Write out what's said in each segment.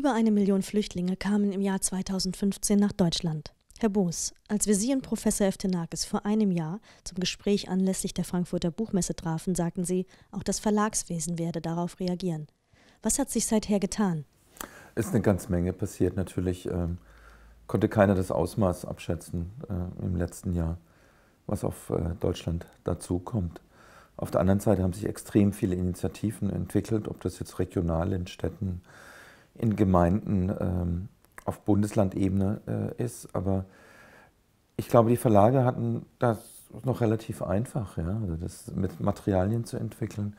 Über eine Million Flüchtlinge kamen im Jahr 2015 nach Deutschland. Herr Boos, als wir Sie und Professor Eftenakis vor einem Jahr zum Gespräch anlässlich der Frankfurter Buchmesse trafen, sagten Sie, auch das Verlagswesen werde darauf reagieren. Was hat sich seither getan? Es Ist eine ganze Menge passiert natürlich. Ähm, konnte keiner das Ausmaß abschätzen äh, im letzten Jahr, was auf äh, Deutschland dazukommt. Auf der anderen Seite haben sich extrem viele Initiativen entwickelt, ob das jetzt regional in Städten äh, in Gemeinden ähm, auf Bundeslandebene äh, ist. Aber ich glaube, die Verlage hatten das noch relativ einfach, ja? also das mit Materialien zu entwickeln,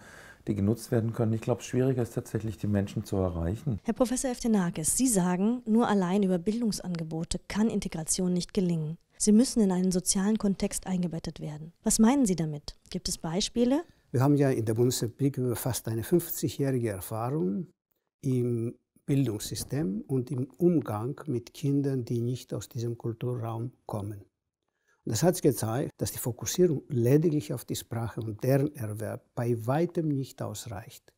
die genutzt werden können. Ich glaube, schwieriger ist tatsächlich, die Menschen zu erreichen. Herr Professor Eftenakis, Sie sagen, nur allein über Bildungsangebote kann Integration nicht gelingen. Sie müssen in einen sozialen Kontext eingebettet werden. Was meinen Sie damit? Gibt es Beispiele? Wir haben ja in der Bundesrepublik fast eine 50-jährige Erfahrung im Bildungssystem und im Umgang mit Kindern, die nicht aus diesem Kulturraum kommen. das hat gezeigt, dass die Fokussierung lediglich auf die Sprache und deren Erwerb bei weitem nicht ausreicht,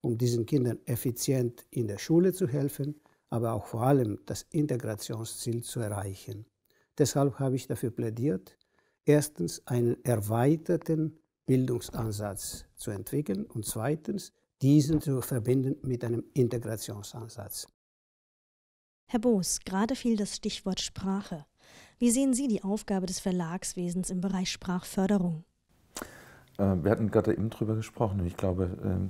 um diesen Kindern effizient in der Schule zu helfen, aber auch vor allem das Integrationsziel zu erreichen. Deshalb habe ich dafür plädiert, erstens einen erweiterten Bildungsansatz zu entwickeln und zweitens diesen zu verbinden mit einem Integrationsansatz. Herr Boos, gerade fiel das Stichwort Sprache. Wie sehen Sie die Aufgabe des Verlagswesens im Bereich Sprachförderung? Äh, wir hatten gerade eben darüber gesprochen. Ich glaube, ähm,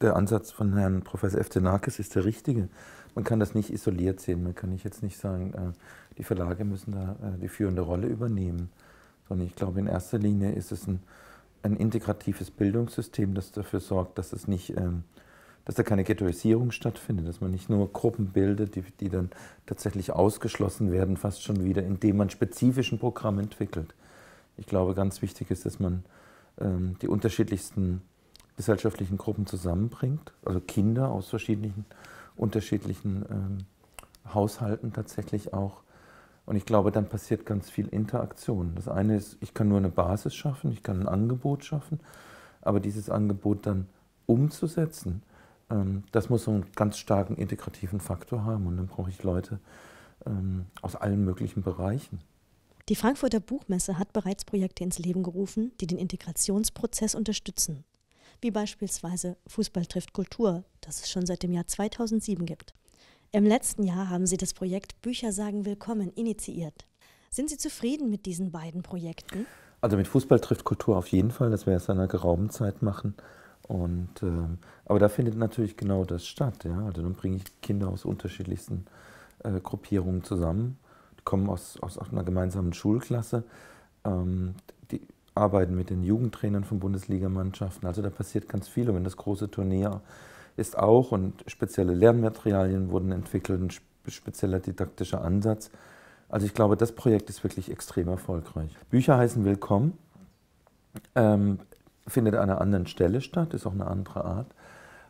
der Ansatz von Herrn Professor Eftenakis ist der richtige. Man kann das nicht isoliert sehen. Man kann jetzt nicht sagen, äh, die Verlage müssen da äh, die führende Rolle übernehmen. Sondern ich glaube, in erster Linie ist es ein ein integratives Bildungssystem, das dafür sorgt, dass es nicht, ähm, dass da keine Ghettoisierung stattfindet, dass man nicht nur Gruppen bildet, die, die dann tatsächlich ausgeschlossen werden, fast schon wieder, indem man spezifischen Programm entwickelt. Ich glaube, ganz wichtig ist, dass man ähm, die unterschiedlichsten gesellschaftlichen Gruppen zusammenbringt, also Kinder aus verschiedenen unterschiedlichen ähm, Haushalten tatsächlich auch und ich glaube, dann passiert ganz viel Interaktion. Das eine ist, ich kann nur eine Basis schaffen, ich kann ein Angebot schaffen, aber dieses Angebot dann umzusetzen, ähm, das muss so einen ganz starken integrativen Faktor haben. Und dann brauche ich Leute ähm, aus allen möglichen Bereichen. Die Frankfurter Buchmesse hat bereits Projekte ins Leben gerufen, die den Integrationsprozess unterstützen. Wie beispielsweise Fußball trifft Kultur, das es schon seit dem Jahr 2007 gibt. Im letzten Jahr haben Sie das Projekt Bücher sagen Willkommen initiiert. Sind Sie zufrieden mit diesen beiden Projekten? Also mit Fußball trifft Kultur auf jeden Fall, das wäre es in einer geraumen Zeit machen. Und, ähm, aber da findet natürlich genau das statt. Ja? Also dann bringe ich Kinder aus unterschiedlichsten äh, Gruppierungen zusammen, die kommen aus, aus einer gemeinsamen Schulklasse, ähm, die arbeiten mit den Jugendtrainern von Bundesligamannschaften. Also da passiert ganz viel. Und wenn das große Turnier ist auch und spezielle Lernmaterialien wurden entwickelt, ein spezieller didaktischer Ansatz. Also ich glaube, das Projekt ist wirklich extrem erfolgreich. Bücher heißen willkommen, ähm, findet an einer anderen Stelle statt, ist auch eine andere Art.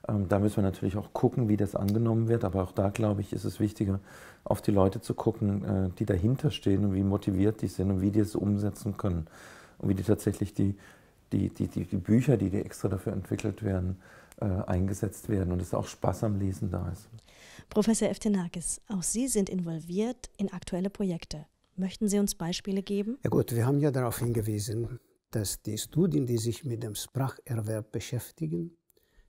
Ähm, da müssen wir natürlich auch gucken, wie das angenommen wird, aber auch da glaube ich, ist es wichtiger, auf die Leute zu gucken, äh, die dahinter stehen und wie motiviert die sind und wie die es umsetzen können und wie die tatsächlich die, die, die, die, die Bücher, die, die extra dafür entwickelt werden, äh, eingesetzt werden und es auch Spaß am Lesen da ist. Professor Eftenakis, auch Sie sind involviert in aktuelle Projekte. Möchten Sie uns Beispiele geben? Ja gut, wir haben ja darauf hingewiesen, dass die Studien, die sich mit dem Spracherwerb beschäftigen,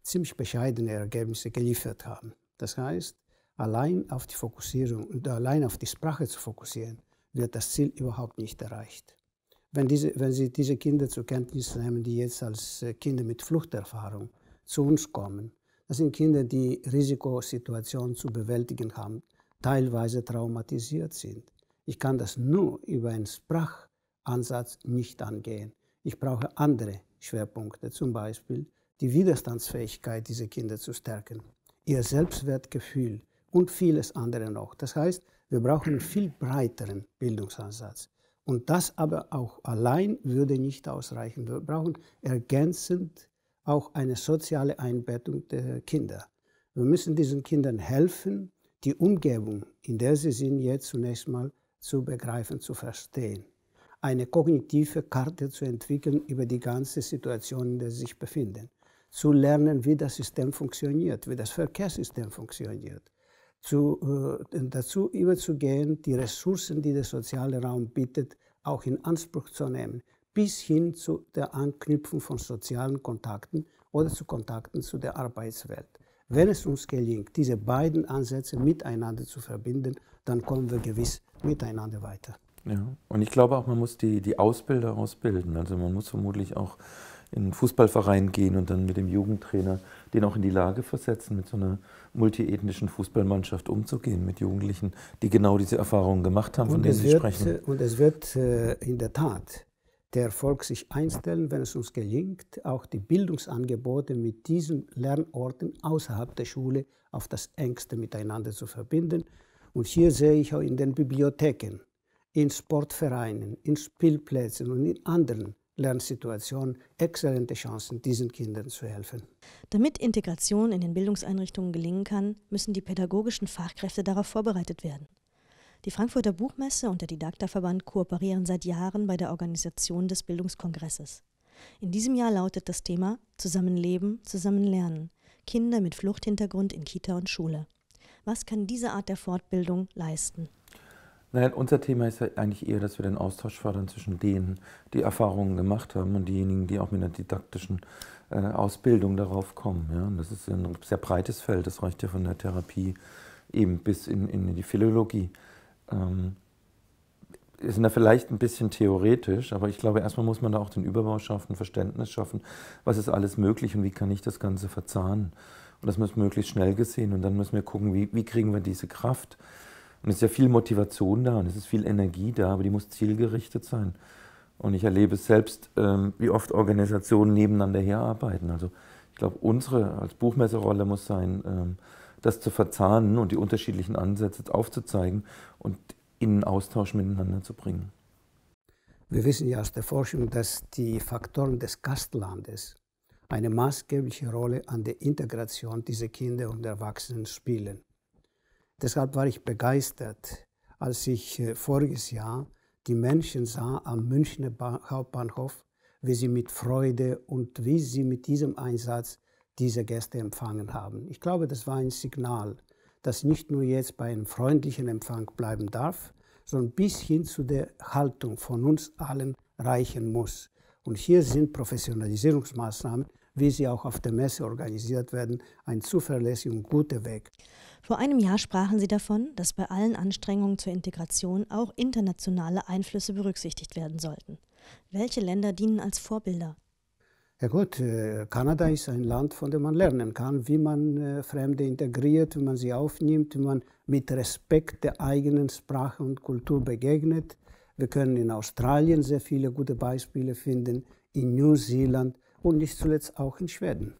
ziemlich bescheidene Ergebnisse geliefert haben. Das heißt, allein auf die Fokussierung und allein auf die Sprache zu fokussieren, wird das Ziel überhaupt nicht erreicht. Wenn, diese, wenn Sie diese Kinder zur Kenntnis nehmen, die jetzt als äh, Kinder mit Fluchterfahrung zu uns kommen. Das sind Kinder, die Risikosituationen zu bewältigen haben, teilweise traumatisiert sind. Ich kann das nur über einen Sprachansatz nicht angehen. Ich brauche andere Schwerpunkte, zum Beispiel die Widerstandsfähigkeit dieser Kinder zu stärken, ihr Selbstwertgefühl und vieles andere noch. Das heißt, wir brauchen einen viel breiteren Bildungsansatz. Und das aber auch allein würde nicht ausreichen. Wir brauchen ergänzend auch eine soziale Einbettung der Kinder. Wir müssen diesen Kindern helfen, die Umgebung, in der sie sind, jetzt zunächst mal zu begreifen, zu verstehen. Eine kognitive Karte zu entwickeln über die ganze Situation, in der sie sich befinden. Zu lernen, wie das System funktioniert, wie das Verkehrssystem funktioniert. Zu, äh, dazu überzugehen, die Ressourcen, die der soziale Raum bietet, auch in Anspruch zu nehmen, bis hin zu der Anknüpfung von sozialen Kontakten oder zu Kontakten zu der Arbeitswelt. Wenn es uns gelingt, diese beiden Ansätze miteinander zu verbinden, dann kommen wir gewiss miteinander weiter. Ja, und ich glaube auch, man muss die, die Ausbilder ausbilden. Also man muss vermutlich auch in einen Fußballverein gehen und dann mit dem Jugendtrainer den auch in die Lage versetzen, mit so einer multiethnischen Fußballmannschaft umzugehen, mit Jugendlichen, die genau diese Erfahrungen gemacht haben, und von denen Sie sprechen. Und es wird äh, in der Tat der Erfolg sich einstellen, wenn es uns gelingt, auch die Bildungsangebote mit diesen Lernorten außerhalb der Schule auf das engste miteinander zu verbinden. Und hier sehe ich auch in den Bibliotheken, in Sportvereinen, in Spielplätzen und in anderen Lernsituationen exzellente Chancen, diesen Kindern zu helfen. Damit Integration in den Bildungseinrichtungen gelingen kann, müssen die pädagogischen Fachkräfte darauf vorbereitet werden. Die Frankfurter Buchmesse und der Didakterverband kooperieren seit Jahren bei der Organisation des Bildungskongresses. In diesem Jahr lautet das Thema Zusammenleben, Zusammenlernen. Kinder mit Fluchthintergrund in Kita und Schule. Was kann diese Art der Fortbildung leisten? Naja, unser Thema ist ja eigentlich eher, dass wir den Austausch fördern zwischen denen, die Erfahrungen gemacht haben und diejenigen, die auch mit einer didaktischen äh, Ausbildung darauf kommen. Ja? Und das ist ein sehr breites Feld, das reicht ja von der Therapie eben bis in, in die Philologie ähm, ist da vielleicht ein bisschen theoretisch, aber ich glaube, erstmal muss man da auch den Überbau schaffen, Verständnis schaffen, was ist alles möglich und wie kann ich das Ganze verzahnen. Und das muss möglichst schnell gesehen und dann müssen wir gucken, wie, wie kriegen wir diese Kraft. Und es ist ja viel Motivation da und es ist viel Energie da, aber die muss zielgerichtet sein. Und ich erlebe selbst, ähm, wie oft Organisationen nebeneinander herarbeiten. Also ich glaube, unsere als Buchmesserrolle muss sein, ähm, das zu verzahnen und die unterschiedlichen Ansätze aufzuzeigen und in Austausch miteinander zu bringen. Wir wissen ja aus der Forschung, dass die Faktoren des Gastlandes eine maßgebliche Rolle an der Integration dieser Kinder und Erwachsenen spielen. Deshalb war ich begeistert, als ich äh, voriges Jahr die Menschen sah am Münchner Hauptbahnhof, wie sie mit Freude und wie sie mit diesem Einsatz diese Gäste empfangen haben. Ich glaube, das war ein Signal, dass nicht nur jetzt bei einem freundlichen Empfang bleiben darf, sondern bis hin zu der Haltung von uns allen reichen muss. Und hier sind Professionalisierungsmaßnahmen, wie sie auch auf der Messe organisiert werden, ein zuverlässiger und guter Weg. Vor einem Jahr sprachen Sie davon, dass bei allen Anstrengungen zur Integration auch internationale Einflüsse berücksichtigt werden sollten. Welche Länder dienen als Vorbilder? Ja gut, äh, Kanada ist ein Land, von dem man lernen kann, wie man äh, Fremde integriert, wie man sie aufnimmt, wie man mit Respekt der eigenen Sprache und Kultur begegnet. Wir können in Australien sehr viele gute Beispiele finden, in New Zealand und nicht zuletzt auch in Schweden.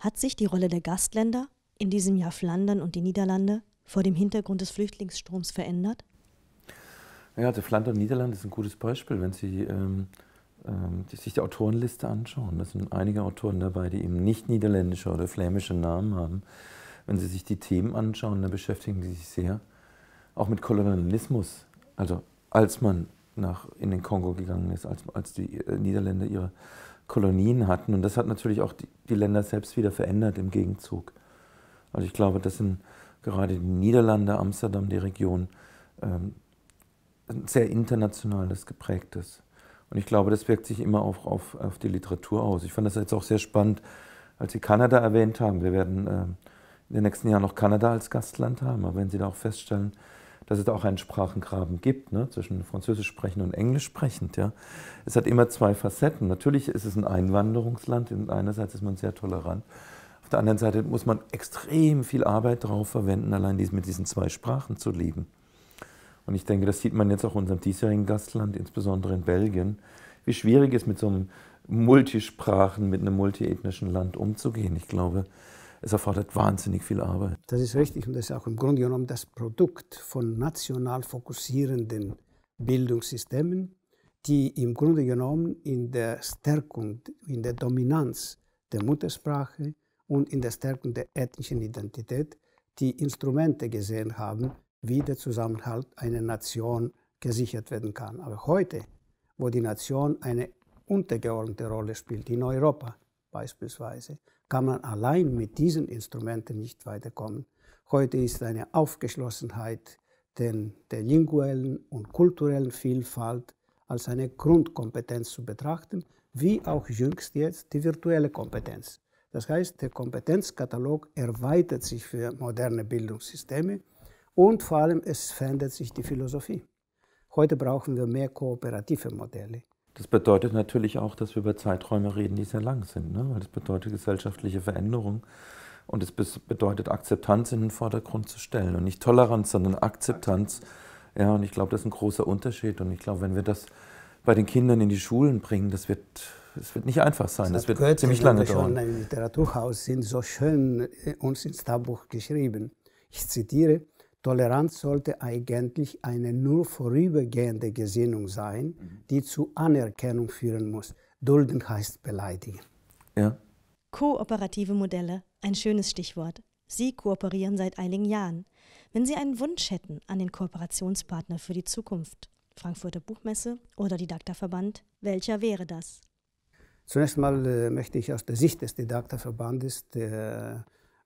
Hat sich die Rolle der Gastländer, in diesem Jahr Flandern und die Niederlande, vor dem Hintergrund des Flüchtlingsstroms verändert? Ja, also Flandern und Niederlande ist ein gutes Beispiel. Wenn Sie ähm, ähm, die, sich die Autorenliste anschauen. Da sind einige Autoren dabei, die eben nicht niederländische oder flämische Namen haben. Wenn Sie sich die Themen anschauen, dann beschäftigen Sie sich sehr auch mit Kolonialismus. Also als man nach, in den Kongo gegangen ist, als, als die äh, Niederländer ihre Kolonien hatten. Und das hat natürlich auch die, die Länder selbst wieder verändert im Gegenzug. Also ich glaube, das sind gerade die Niederlande, Amsterdam, die Region, ähm, ein sehr internationales geprägtes und ich glaube, das wirkt sich immer auch auf, auf die Literatur aus. Ich fand das jetzt auch sehr spannend, als Sie Kanada erwähnt haben. Wir werden äh, in den nächsten Jahren noch Kanada als Gastland haben. Aber wenn Sie da auch feststellen, dass es da auch einen Sprachengraben gibt, ne, zwischen Französisch sprechend und Englisch sprechend. Ja. Es hat immer zwei Facetten. Natürlich ist es ein Einwanderungsland. Und Einerseits ist man sehr tolerant. Auf der anderen Seite muss man extrem viel Arbeit darauf verwenden, allein dies mit diesen zwei Sprachen zu leben. Und ich denke, das sieht man jetzt auch in unserem diesjährigen Gastland, insbesondere in Belgien, wie schwierig es mit so einem Multisprachen, mit einem multiethnischen Land umzugehen. Ich glaube, es erfordert wahnsinnig viel Arbeit. Das ist richtig und das ist auch im Grunde genommen das Produkt von national fokussierenden Bildungssystemen, die im Grunde genommen in der Stärkung, in der Dominanz der Muttersprache und in der Stärkung der ethnischen Identität die Instrumente gesehen haben, wie der Zusammenhalt einer Nation gesichert werden kann. Aber heute, wo die Nation eine untergeordnete Rolle spielt, in Europa beispielsweise, kann man allein mit diesen Instrumenten nicht weiterkommen. Heute ist eine Aufgeschlossenheit den, der linguellen und kulturellen Vielfalt als eine Grundkompetenz zu betrachten, wie auch jüngst jetzt die virtuelle Kompetenz. Das heißt, der Kompetenzkatalog erweitert sich für moderne Bildungssysteme und vor allem, es verändert sich die Philosophie. Heute brauchen wir mehr kooperative Modelle. Das bedeutet natürlich auch, dass wir über Zeiträume reden, die sehr lang sind. Ne? Weil das bedeutet gesellschaftliche Veränderung. Und es bedeutet, Akzeptanz in den Vordergrund zu stellen. Und nicht Toleranz, sondern Akzeptanz. Ja, und ich glaube, das ist ein großer Unterschied. Und ich glaube, wenn wir das bei den Kindern in die Schulen bringen, das wird, das wird nicht einfach sein. Das, das wird Goethe, ziemlich lange dauern. Im Literaturhaus sind so schön äh, uns ins Tabuch geschrieben. Ich zitiere: Toleranz sollte eigentlich eine nur vorübergehende Gesinnung sein, mhm. die zu Anerkennung führen muss. Dulden heißt beleidigen. Ja. Kooperative Modelle, ein schönes Stichwort. Sie kooperieren seit einigen Jahren. Wenn Sie einen Wunsch hätten an den Kooperationspartner für die Zukunft, Frankfurter Buchmesse oder Didakterverband, welcher wäre das? Zunächst mal äh, möchte ich aus der Sicht des Didakterverbandes äh,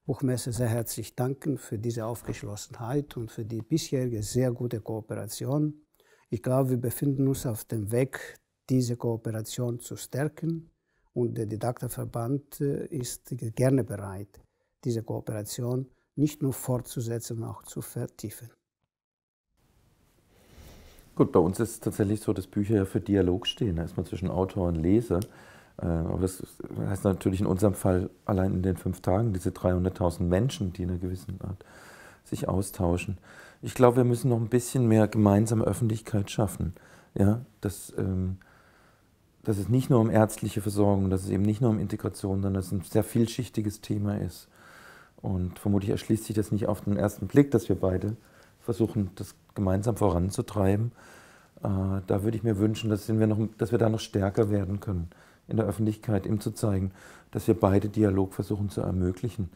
Buchmesse sehr herzlich danken für diese Aufgeschlossenheit und für die bisherige sehr gute Kooperation. Ich glaube, wir befinden uns auf dem Weg, diese Kooperation zu stärken und der Didakterverband äh, ist gerne bereit, diese Kooperation nicht nur fortzusetzen, sondern auch zu vertiefen. Gut, bei uns ist es tatsächlich so, dass Bücher ja für Dialog stehen, erstmal zwischen Autor und Leser. Äh, aber das heißt natürlich in unserem Fall allein in den fünf Tagen diese 300.000 Menschen, die in einer gewissen Art sich austauschen. Ich glaube, wir müssen noch ein bisschen mehr gemeinsame Öffentlichkeit schaffen. Ja, dass, ähm, dass es nicht nur um ärztliche Versorgung, dass es eben nicht nur um Integration, sondern dass es ein sehr vielschichtiges Thema ist. Und vermutlich erschließt sich das nicht auf den ersten Blick, dass wir beide versuchen, das gemeinsam voranzutreiben. Äh, da würde ich mir wünschen, dass wir, noch, dass wir da noch stärker werden können in der Öffentlichkeit, ihm zu zeigen, dass wir beide Dialog versuchen zu ermöglichen.